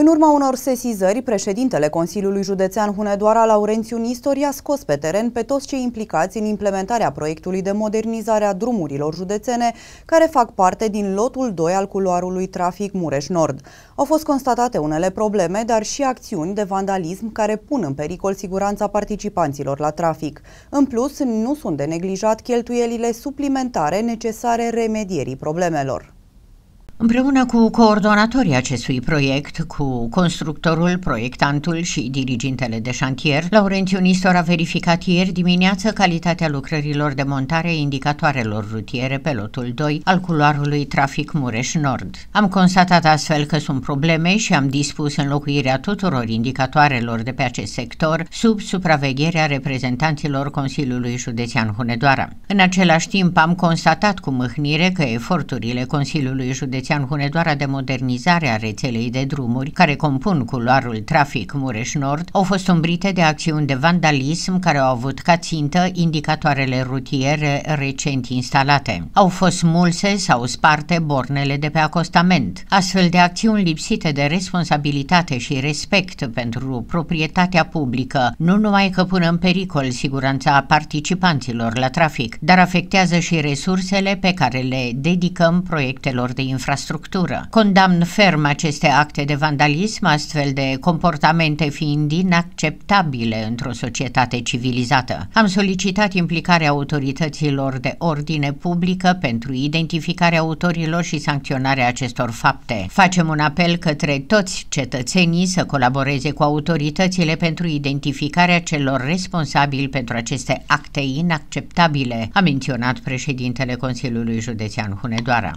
În urma unor sesizări, președintele Consiliului Județean Hunedoara, Laurențiu Nistor, i-a scos pe teren pe toți cei implicați în implementarea proiectului de modernizare a drumurilor județene, care fac parte din lotul 2 al culoarului trafic Mureș Nord. Au fost constatate unele probleme, dar și acțiuni de vandalism care pun în pericol siguranța participanților la trafic. În plus, nu sunt de neglijat cheltuielile suplimentare necesare remedierii problemelor. Împreună cu coordonatorii acestui proiect, cu constructorul, proiectantul și dirigintele de șantier, Laurențiu Nistor a verificat ieri dimineață calitatea lucrărilor de montare indicatoarelor rutiere pe lotul 2 al culoarului Trafic Mureș Nord. Am constatat astfel că sunt probleme și am dispus înlocuirea tuturor indicatoarelor de pe acest sector sub supravegherea reprezentanților Consiliului Județean Hunedoara. În același timp am constatat cu mâhnire că eforturile Consiliului Județean atenția Hunedoara de modernizare a rețelei de drumuri, care compun culoarul trafic Mureș Nord, au fost umbrite de acțiuni de vandalism care au avut ca țintă indicatoarele rutiere recent instalate. Au fost mulse sau sparte bornele de pe acostament. Astfel de acțiuni lipsite de responsabilitate și respect pentru proprietatea publică nu numai că pun în pericol siguranța participanților la trafic, dar afectează și resursele pe care le dedicăm proiectelor de infrastructură infrastructură. Condamn ferm aceste acte de vandalism, astfel de comportamente fiind inacceptabile într-o societate civilizată. Am solicitat implicarea autorităților de ordine publică pentru identificarea autorilor și sancționarea acestor fapte. Facem un apel către toți cetățenii să colaboreze cu autoritățile pentru identificarea celor responsabili pentru aceste acte inacceptabile, a menționat președintele Consiliului Județean Hunedoara.